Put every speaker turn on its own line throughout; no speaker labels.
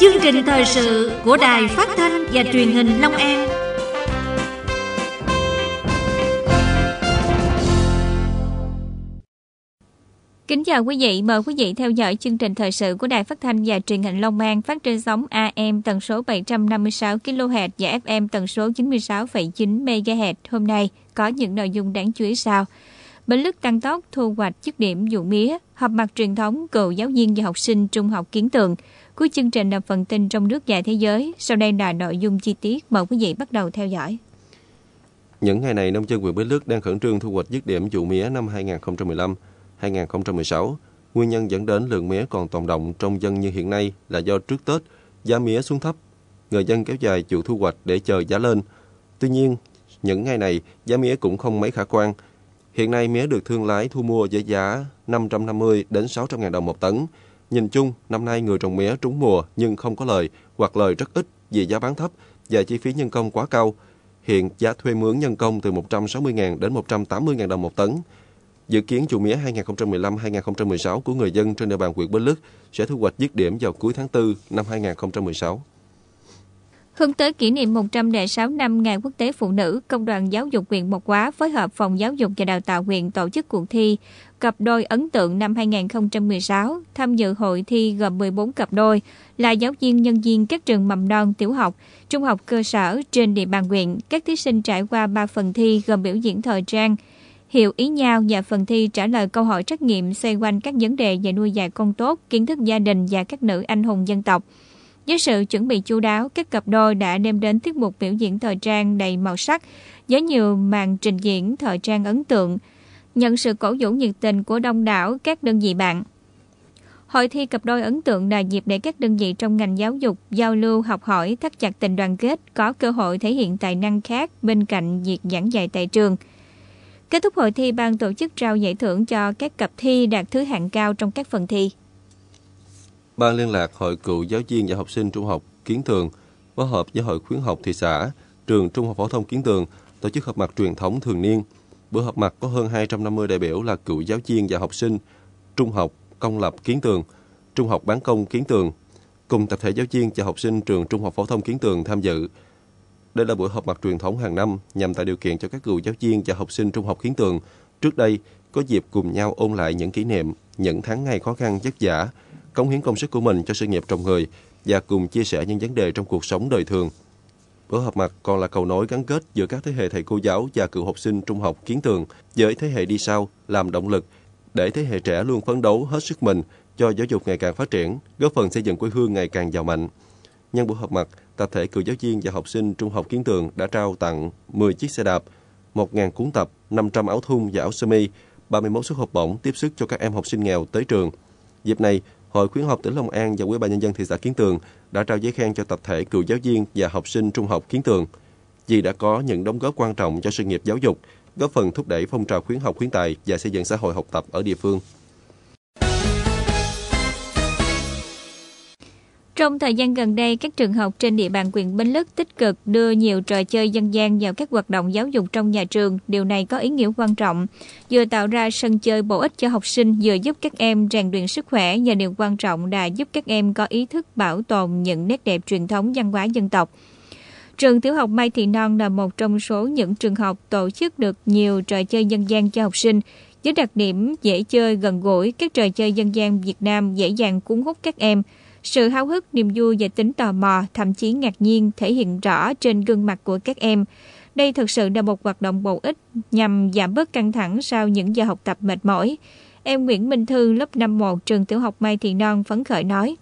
Chương trình thời sự của Đài Phát thanh và Truyền hình Long An. Kính chào quý vị, mời quý vị theo dõi chương trình thời sự của Đài Phát thanh và Truyền hình Long An phát trên sóng AM tần số 756 kHz và FM tần số 96,9 MHz. Hôm nay có những nội dung đáng chú ý sau. Bến lức tăng tốc thu hoạch chức điểm vụ mía, họp mặt truyền thống cựu giáo viên và học sinh trung học kiến tượng – Cuối chương trình là phần tin trong nước và thế giới. Sau đây là nội dung chi tiết. Mời quý vị bắt đầu theo dõi.
Những ngày này, nông dân huyện Bến Lức đang khẩn trương thu hoạch dứt điểm vụ mía năm 2015-2016. Nguyên nhân dẫn đến lượng mía còn tồn động trong dân như hiện nay là do trước Tết, giá mía xuống thấp. Người dân kéo dài chịu thu hoạch để chờ giá lên. Tuy nhiên, những ngày này, giá mía cũng không mấy khả quan. Hiện nay, mía được thương lái thu mua với giá 550 đến 600 ngàn đồng một tấn, Nhìn chung, năm nay người trồng mía trúng mùa nhưng không có lời hoặc lời rất ít vì giá bán thấp và chi phí nhân công quá cao. Hiện giá thuê mướn nhân công từ 160.000 đến 180.000 đồng một tấn. Dự kiến vụ mía 2015-2016 của người dân trên địa bàn huyện Bến Lức sẽ thu hoạch dứt điểm vào cuối tháng 4 năm 2016.
Hướng tới kỷ niệm 106 năm Ngày Quốc tế Phụ nữ, Công đoàn Giáo dục huyện Mộc Hóa phối hợp Phòng Giáo dục và Đào tạo huyện tổ chức cuộc thi Cặp đôi ấn tượng năm 2016. Tham dự hội thi gồm 14 cặp đôi là giáo viên nhân viên các trường mầm non, tiểu học, trung học cơ sở trên địa bàn huyện. Các thí sinh trải qua 3 phần thi gồm biểu diễn thời trang, hiểu ý nhau và phần thi trả lời câu hỏi trắc nghiệm xoay quanh các vấn đề về nuôi dạy con tốt, kiến thức gia đình và các nữ anh hùng dân tộc. Với sự chuẩn bị chu đáo, các cặp đôi đã đem đến tiết mục biểu diễn thời trang đầy màu sắc, với nhiều màn trình diễn thời trang ấn tượng, nhận sự cổ vũ nhiệt tình của đông đảo các đơn vị bạn. Hội thi cặp đôi ấn tượng là dịp để các đơn vị trong ngành giáo dục giao lưu, học hỏi, thắt chặt tình đoàn kết, có cơ hội thể hiện tài năng khác bên cạnh việc giảng dạy tại trường. Kết thúc hội thi, ban tổ chức trao giải thưởng cho các cặp thi đạt thứ hạng cao trong các phần thi.
Ban liên lạc Hội cựu giáo viên và học sinh trung học Kiến Tường phối hợp với Hội khuyến học thị xã, trường Trung học phổ thông Kiến Tường tổ chức họp mặt truyền thống thường niên. Bữa họp mặt có hơn 250 đại biểu là cựu giáo viên và học sinh trung học công lập Kiến Tường, trung học bán công Kiến Tường cùng tập thể giáo viên và học sinh trường Trung học phổ thông Kiến Tường tham dự. Đây là buổi họp mặt truyền thống hàng năm nhằm tạo điều kiện cho các cựu giáo viên và học sinh trung học Kiến Tường trước đây có dịp cùng nhau ôn lại những kỷ niệm, những tháng ngày khó khăn vất vả cống hiến công sức của mình cho sự nghiệp trồng người và cùng chia sẻ những vấn đề trong cuộc sống đời thường. Bữa họp mặt còn là cầu nối gắn kết giữa các thế hệ thầy cô giáo và cựu học sinh trung học kiến tường với thế hệ đi sau làm động lực để thế hệ trẻ luôn phấn đấu hết sức mình cho giáo dục ngày càng phát triển, góp phần xây dựng quê hương ngày càng giàu mạnh. Nhân buổi họp mặt, tập thể cựu giáo viên và học sinh trung học kiến tường đã trao tặng 10 chiếc xe đạp, 1.000 cuốn tập, 500 áo thun và áo sơ mi, 31 suất học bổng tiếp sức cho các em học sinh nghèo tới trường. Dịp này, Hội khuyến học tỉnh Long An và Ủy ban nhân dân thị xã Kiến Tường đã trao giấy khen cho tập thể cựu giáo viên và học sinh trung học Kiến Tường vì đã có những đóng góp quan trọng cho sự nghiệp giáo dục, góp phần thúc đẩy phong trào khuyến học khuyến tài và xây dựng xã hội học tập ở địa phương.
Trong thời gian gần đây, các trường học trên địa bàn huyện Bến Lức tích cực đưa nhiều trò chơi dân gian vào các hoạt động giáo dục trong nhà trường. Điều này có ý nghĩa quan trọng, vừa tạo ra sân chơi bổ ích cho học sinh, vừa giúp các em rèn luyện sức khỏe và điều quan trọng là giúp các em có ý thức bảo tồn những nét đẹp truyền thống văn hóa dân tộc. Trường tiểu học Mai Thị Non là một trong số những trường học tổ chức được nhiều trò chơi dân gian cho học sinh. Với đặc điểm dễ chơi gần gũi, các trò chơi dân gian Việt Nam dễ dàng cuốn hút các em – sự háo hức, niềm vui và tính tò mò, thậm chí ngạc nhiên thể hiện rõ trên gương mặt của các em. Đây thực sự là một hoạt động bổ ích nhằm giảm bớt căng thẳng sau những giờ học tập mệt mỏi. Em Nguyễn Minh Thư, lớp 51, trường tiểu học Mai Thị Non phấn khởi nói.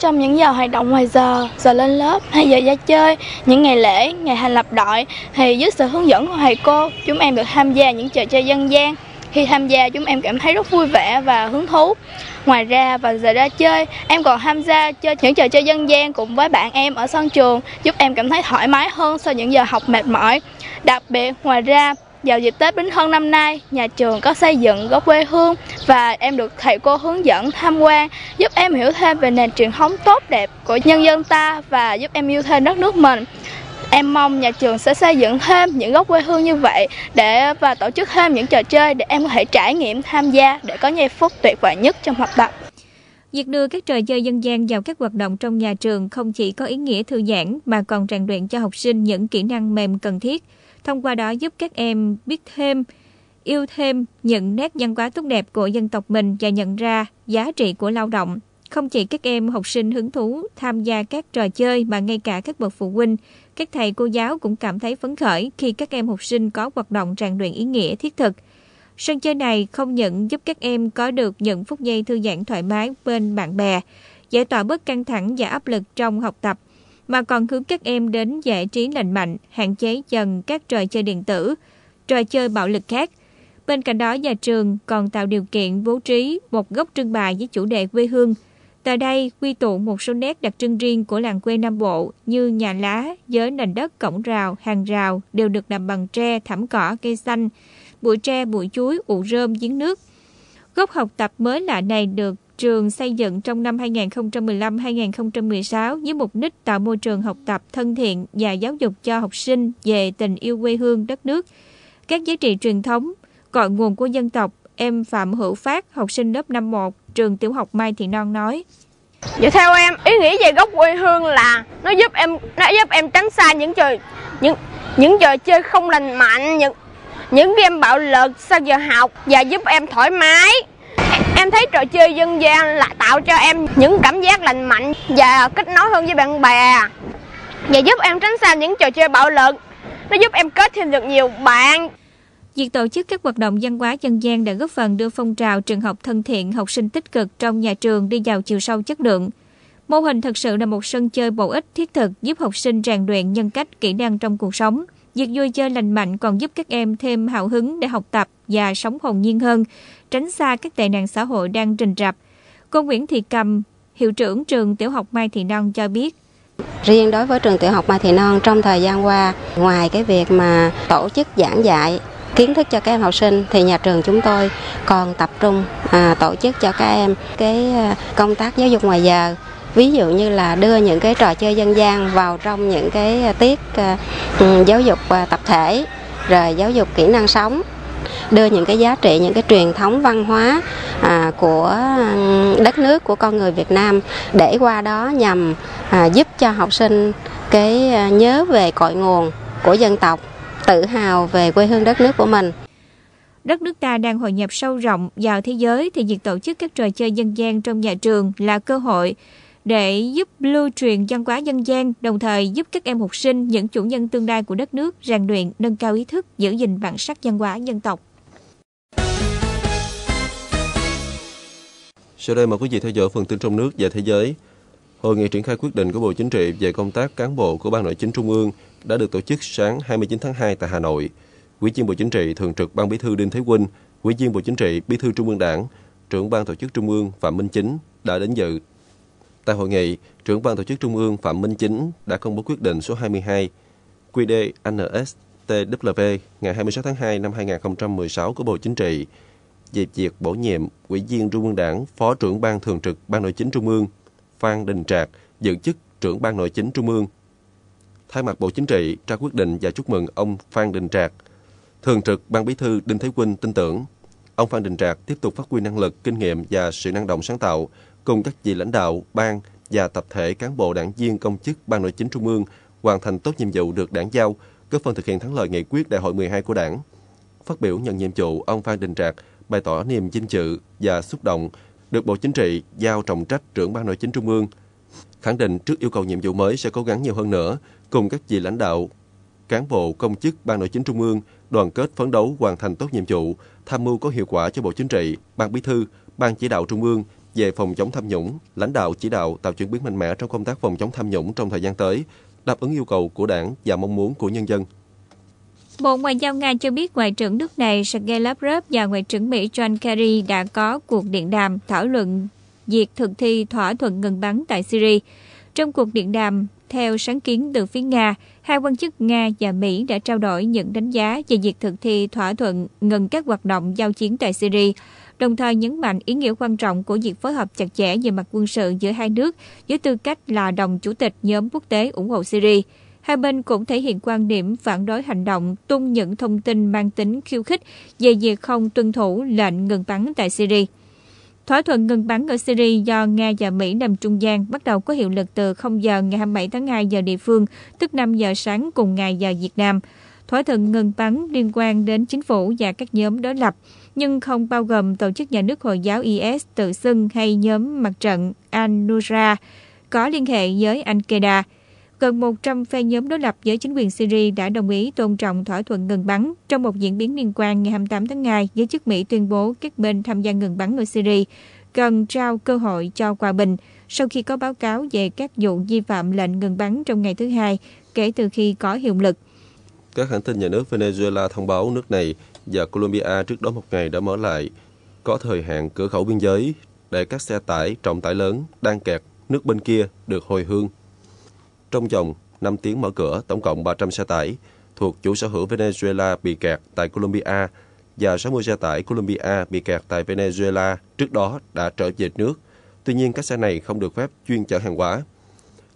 Trong những giờ hoạt động ngoài giờ, giờ lên lớp hay giờ ra chơi, những ngày lễ, ngày hành lập đội thì dưới sự hướng dẫn của thầy cô, chúng em được tham gia những trò chơi dân gian. Khi tham gia chúng em cảm thấy rất vui vẻ và hứng thú. Ngoài ra vào giờ ra chơi, em còn tham gia chơi những trò chơi dân gian cùng với bạn em ở sân trường, giúp em cảm thấy thoải mái hơn sau những giờ học mệt mỏi. Đặc biệt, ngoài ra, vào dịp Tết Bính Thân năm nay, nhà trường có xây dựng gốc quê hương và em được thầy cô hướng dẫn tham quan, giúp em hiểu thêm về nền truyền thống tốt đẹp của nhân dân ta và giúp em yêu thêm đất nước mình. Em mong nhà trường sẽ xây dựng thêm những góc quê hương như vậy để và tổ chức thêm những trò chơi để em có thể trải nghiệm tham gia để có giây phút tuyệt vời nhất trong hoạt động. Việc đưa các trò chơi dân gian vào các hoạt động trong nhà trường không chỉ có ý nghĩa thư giãn mà còn rèn luyện cho học sinh những kỹ năng mềm cần thiết, thông qua đó giúp các em biết thêm, yêu thêm những nét văn hóa tốt đẹp của dân tộc mình và nhận ra giá trị của lao động, không chỉ các em học sinh hứng thú tham gia các trò chơi mà ngay cả các bậc phụ huynh, các thầy cô giáo cũng cảm thấy phấn khởi khi các em học sinh có hoạt động rèn luyện ý nghĩa thiết thực. Sân chơi này không những giúp các em có được những phút giây thư giãn thoải mái bên bạn bè, giải tỏa bớt căng thẳng và áp lực trong học tập, mà còn hướng các em đến giải trí lành mạnh, hạn chế dần các trò chơi điện tử, trò chơi bạo lực khác. Bên cạnh đó, nhà trường còn tạo điều kiện bố trí một góc trưng bày với chủ đề quê hương – Tại đây, quy tụ một số nét đặc trưng riêng của làng quê Nam Bộ như nhà lá, với nền đất, cổng rào, hàng rào đều được làm bằng tre, thảm cỏ, cây xanh, bụi tre, bụi chuối, ụ rơm, giếng nước. Gốc học tập mới lạ này được trường xây dựng trong năm 2015-2016 với mục đích tạo môi trường học tập thân thiện và giáo dục cho học sinh về tình yêu quê hương đất nước, các giá trị truyền thống, cội nguồn của dân tộc. Em Phạm Hữu Phát, học sinh lớp 51, trường tiểu học Mai Thị Non nói. Vậy dạ theo em, ý nghĩa về gốc quê hương là nó giúp em nó giúp em tránh xa những trò những những trò chơi không lành mạnh, những những game bạo lực sau giờ học và giúp em thoải mái. Em thấy trò chơi dân gian là tạo cho em những cảm giác lành mạnh và kết nối hơn với bạn bè và giúp em tránh xa những trò chơi bạo lực. Nó giúp em kết thêm được nhiều bạn Việc tổ chức các hoạt động văn hóa dân gian đã góp phần đưa phong trào trường học thân thiện học sinh tích cực trong nhà trường đi vào chiều sâu chất lượng. Mô hình thực sự là một sân chơi bổ ích thiết thực giúp học sinh rèn luyện nhân cách, kỹ năng trong cuộc sống. Việc vui chơi lành mạnh còn giúp các em thêm hào hứng để học tập và sống hồn nhiên hơn, tránh xa các tệ nạn xã hội đang rình rập. Cô Nguyễn Thị Cầm, hiệu trưởng trường tiểu học Mai Thị Non cho biết. Riêng đối với trường tiểu học Mai Thị Non trong thời gian qua, ngoài cái việc mà tổ chức giảng dạy kiến thức cho các em học sinh thì nhà trường chúng tôi còn tập trung à, tổ chức cho các em cái à, công tác giáo dục ngoài giờ ví dụ như là đưa những cái trò chơi dân gian vào trong những cái à, tiết à, ừ, giáo dục tập thể rồi giáo dục kỹ năng sống đưa những cái giá trị những cái truyền thống văn hóa à, của ừ, đất nước của con người Việt Nam để qua đó nhằm à, giúp cho học sinh cái nhớ về cội nguồn của dân tộc tự hào về quê hương đất nước của mình. Đất nước ta đang hội nhập sâu rộng vào thế giới thì việc tổ chức các trò chơi dân gian trong nhà trường là cơ hội để giúp lưu truyền văn hóa dân gian, đồng thời giúp các em học sinh, những chủ nhân tương lai của đất nước rèn luyện, nâng cao ý thức, giữ gìn bản sắc văn hóa dân tộc.
Sau đây mời quý vị theo dõi phần tin trong nước và thế giới. Hội nghị triển khai quyết định của Bộ Chính trị về công tác cán bộ của Ban Nội chính Trung ương đã được tổ chức sáng 29 tháng 2 tại Hà Nội. Quỹ viên Bộ Chính trị Thường trực Ban Bí thư Đinh Thế Vinh, Quỹ viên Bộ Chính trị Bí thư Trung ương Đảng, trưởng Ban Tổ chức Trung ương Phạm Minh Chính đã đến dự. Tại hội nghị, trưởng Ban Tổ chức Trung ương Phạm Minh Chính đã công bố quyết định số 22 QD NSTW ngày 26 tháng 2 năm 2016 của Bộ Chính trị về việc bổ nhiệm Quỹ viên Trung ương Đảng, Phó trưởng Ban Thường trực Ban Nội chính Trung ương Phan Đình Trạc giữ chức trưởng Ban Nội chính Trung ương thay mặt Bộ Chính trị ra quyết định và chúc mừng ông Phan Đình Trạc. Thường trực Ban Bí thư Đinh Thế Quynh tin tưởng, ông Phan Đình Trạc tiếp tục phát huy năng lực, kinh nghiệm và sự năng động sáng tạo cùng các vị lãnh đạo, ban và tập thể cán bộ đảng viên công chức Ban Nội chính Trung ương hoàn thành tốt nhiệm vụ được đảng giao, góp phần thực hiện thắng lợi nghị quyết đại hội 12 của đảng. Phát biểu nhận nhiệm vụ, ông Phan Đình Trạc bày tỏ niềm vinh dự và xúc động được Bộ Chính trị giao trọng trách trưởng Ban Nội chính Trung ương – Khẳng định trước yêu cầu nhiệm vụ mới sẽ cố gắng nhiều hơn nữa, cùng các vị lãnh đạo, cán bộ, công chức, ban nội chính trung ương, đoàn kết phấn đấu hoàn thành tốt nhiệm vụ, tham mưu có hiệu quả cho Bộ Chính trị, Ban Bí thư, Ban chỉ đạo Trung ương về phòng chống tham nhũng, lãnh đạo chỉ đạo tạo chuyển biến mạnh mẽ trong công tác phòng chống tham nhũng trong thời gian tới, đáp ứng yêu cầu của đảng và mong muốn của nhân dân.
Bộ Ngoại giao Nga cho biết Ngoại trưởng nước này Sergei Lavrov và Ngoại trưởng Mỹ John Kerry đã có cuộc điện đàm thảo luận việc thực thi thỏa thuận ngừng bắn tại Syria. Trong cuộc điện đàm, theo sáng kiến từ phía Nga, hai quan chức Nga và Mỹ đã trao đổi những đánh giá về việc thực thi thỏa thuận ngừng các hoạt động giao chiến tại Syria, đồng thời nhấn mạnh ý nghĩa quan trọng của việc phối hợp chặt chẽ về mặt quân sự giữa hai nước với tư cách là đồng chủ tịch nhóm quốc tế ủng hộ Syria. Hai bên cũng thể hiện quan điểm phản đối hành động tung những thông tin mang tính khiêu khích về việc không tuân thủ lệnh ngừng bắn tại Syria. Thỏa thuận ngừng bắn ở Syria do Nga và Mỹ nằm trung gian bắt đầu có hiệu lực từ 0 giờ ngày 27 tháng 2 giờ địa phương, tức 5 giờ sáng cùng ngày giờ Việt Nam. Thỏa thuận ngừng bắn liên quan đến chính phủ và các nhóm đối lập, nhưng không bao gồm tổ chức nhà nước Hồi giáo IS tự xưng hay nhóm mặt trận Al-Nusra có liên hệ với Al-Qaeda gần 100 phe nhóm đối lập với chính quyền Syria đã đồng ý tôn trọng thỏa thuận ngừng bắn. Trong một diễn biến liên quan, ngày 28 tháng 2, giới chức Mỹ tuyên bố các bên tham gia ngừng bắn ở Syria cần trao cơ hội cho hòa bình sau khi có báo cáo về các vụ vi phạm lệnh ngừng bắn trong ngày thứ hai kể từ khi có hiệu lực.
Các hãng tin nhà nước Venezuela thông báo nước này và Colombia trước đó một ngày đã mở lại có thời hạn cửa khẩu biên giới để các xe tải trọng tải lớn đang kẹt nước bên kia được hồi hương trong vòng 5 tiếng mở cửa, tổng cộng 300 xe tải thuộc chủ sở hữu Venezuela bị kẹt tại Colombia và 60 xe tải Colombia bị kẹt tại Venezuela trước đó đã trở về nước. Tuy nhiên, các xe này không được phép chuyên chở hàng hóa.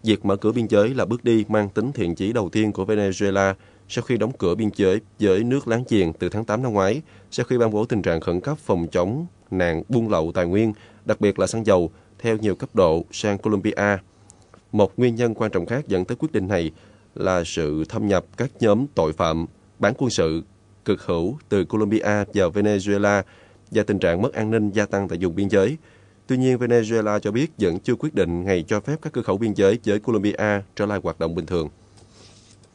Việc mở cửa biên giới là bước đi mang tính thiện chí đầu tiên của Venezuela sau khi đóng cửa biên giới với nước láng giềng từ tháng 8 năm ngoái, sau khi ban bố tình trạng khẩn cấp phòng chống nạn buôn lậu tài nguyên, đặc biệt là xăng dầu, theo nhiều cấp độ sang Colombia – một nguyên nhân quan trọng khác dẫn tới quyết định này là sự thâm nhập các nhóm tội phạm bán quân sự cực hữu từ Colombia vào Venezuela và tình trạng mất an ninh gia tăng tại vùng biên giới. Tuy nhiên, Venezuela cho biết vẫn chưa quyết định ngày cho phép các cửa khẩu biên giới với Colombia trở lại hoạt động bình thường.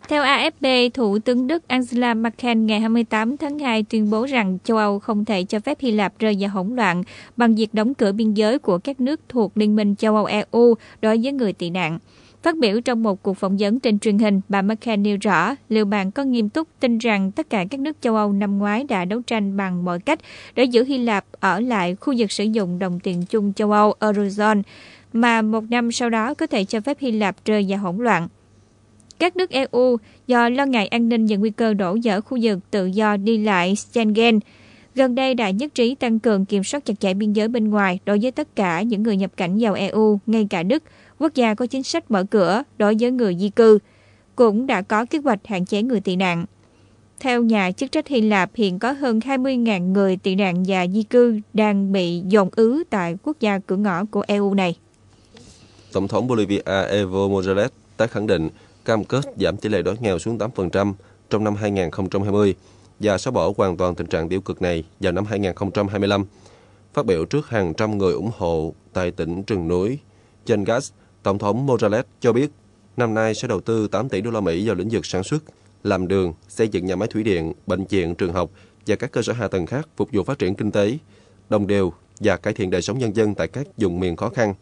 Theo AFP, Thủ tướng Đức Angela Merkel ngày 28 tháng 2 tuyên bố rằng châu Âu không thể cho phép Hy Lạp rơi vào hỗn loạn bằng việc đóng cửa biên giới của các nước thuộc Liên minh châu Âu EU đối với người tị nạn. Phát biểu trong một cuộc phỏng vấn trên truyền hình, bà Merkel nêu rõ liệu bạn có nghiêm túc tin rằng tất cả các nước châu Âu năm ngoái đã đấu tranh bằng mọi cách để giữ Hy Lạp ở lại khu vực sử dụng đồng tiền chung châu Âu Eurozone, mà một năm sau đó có thể cho phép Hy Lạp rơi vào hỗn loạn. Các nước EU do lo ngại an ninh và nguy cơ đổ vỡ khu vực tự do đi lại Schengen gần đây đã nhất trí tăng cường kiểm soát chặt chẽ biên giới bên ngoài đối với tất cả những người nhập cảnh vào EU, ngay cả Đức, quốc gia có chính sách mở cửa đối với người di cư, cũng đã có kế hoạch hạn chế người tị nạn. Theo nhà chức trách Hy Lạp, hiện có hơn 20.000 người tị nạn và di cư đang bị dồn ứ tại quốc gia cửa ngõ của EU này.
Tổng thống Bolivia Evo Morales tái khẳng định cam kết giảm tỷ lệ đói nghèo xuống 8% trong năm 2020 và xóa bỏ hoàn toàn tình trạng tiêu cực này vào năm 2025. Phát biểu trước hàng trăm người ủng hộ tại tỉnh Rừng Núi, Chengas, Tổng thống Morales cho biết năm nay sẽ đầu tư 8 tỷ đô la Mỹ vào lĩnh vực sản xuất, làm đường, xây dựng nhà máy thủy điện, bệnh viện, trường học và các cơ sở hạ tầng khác phục vụ phát triển kinh tế, đồng đều và cải thiện đời sống nhân dân tại các vùng miền khó khăn.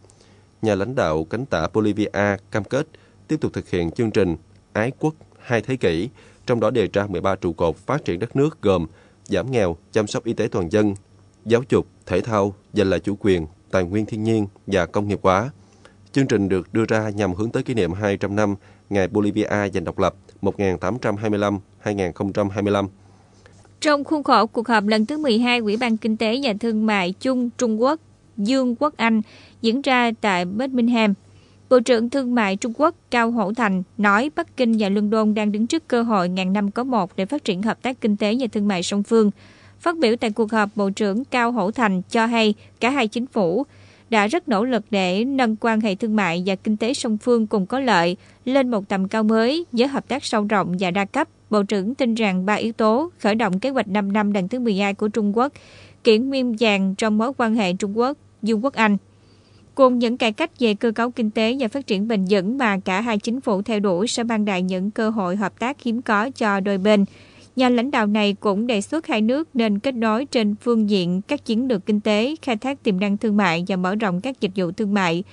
Nhà lãnh đạo cánh tả Bolivia cam kết – tiếp tục thực hiện chương trình Ái quốc hai thế kỷ, trong đó đề ra 13 trụ cột phát triển đất nước gồm giảm nghèo, chăm sóc y tế toàn dân, giáo dục, thể thao, giành lại chủ quyền, tài nguyên thiên nhiên và công nghiệp hóa. Chương trình được đưa ra nhằm hướng tới kỷ niệm 200 năm ngày Bolivia giành độc lập 1825-2025.
Trong khuôn khổ cuộc họp lần thứ 12 Ủy ban Kinh tế và Thương mại Chung Trung Quốc Dương Quốc Anh diễn ra tại Birmingham, Bộ trưởng Thương mại Trung Quốc Cao Hổ Thành nói Bắc Kinh và London đang đứng trước cơ hội ngàn năm có một để phát triển hợp tác kinh tế và thương mại song phương. Phát biểu tại cuộc họp, Bộ trưởng Cao Hổ Thành cho hay cả hai chính phủ đã rất nỗ lực để nâng quan hệ thương mại và kinh tế song phương cùng có lợi lên một tầm cao mới với hợp tác sâu rộng và đa cấp. Bộ trưởng tin rằng ba yếu tố khởi động kế hoạch 5 năm lần thứ 12 của Trung Quốc, kiện nguyên vàng trong mối quan hệ Trung Quốc, Vương quốc Anh Cùng những cải cách về cơ cấu kinh tế và phát triển bền vững mà cả hai chính phủ theo đuổi sẽ mang lại những cơ hội hợp tác hiếm có cho đôi bên. Nhà lãnh đạo này cũng đề xuất hai nước nên kết nối trên phương diện các chiến lược kinh tế, khai thác tiềm năng thương mại và mở rộng các dịch vụ thương mại,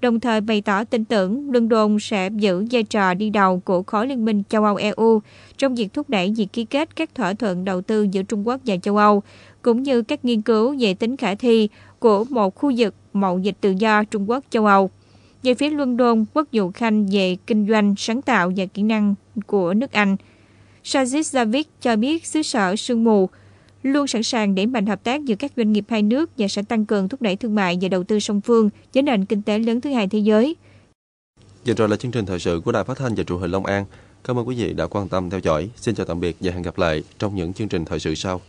đồng thời bày tỏ tin tưởng London sẽ giữ vai trò đi đầu của khối liên minh châu Âu EU trong việc thúc đẩy việc ký kết các thỏa thuận đầu tư giữa Trung Quốc và châu Âu, cũng như các nghiên cứu về tính khả thi của một khu vực mậu dịch tự do Trung Quốc châu Âu. Về phía London, quốc vụ khanh về kinh doanh, sáng tạo và kỹ năng của nước Anh. Sajid Javid cho biết xứ sở sương mù luôn sẵn sàng để mạnh hợp tác giữa các doanh nghiệp hai nước và sẽ tăng cường thúc đẩy thương mại và đầu tư song phương với nền kinh tế lớn thứ hai thế giới.
Vừa rồi là chương trình thời sự của Đài Phát thanh và Truyền hình Long An. Cảm ơn quý vị đã quan tâm theo dõi. Xin chào tạm biệt và hẹn gặp lại trong những chương trình thời sự sau.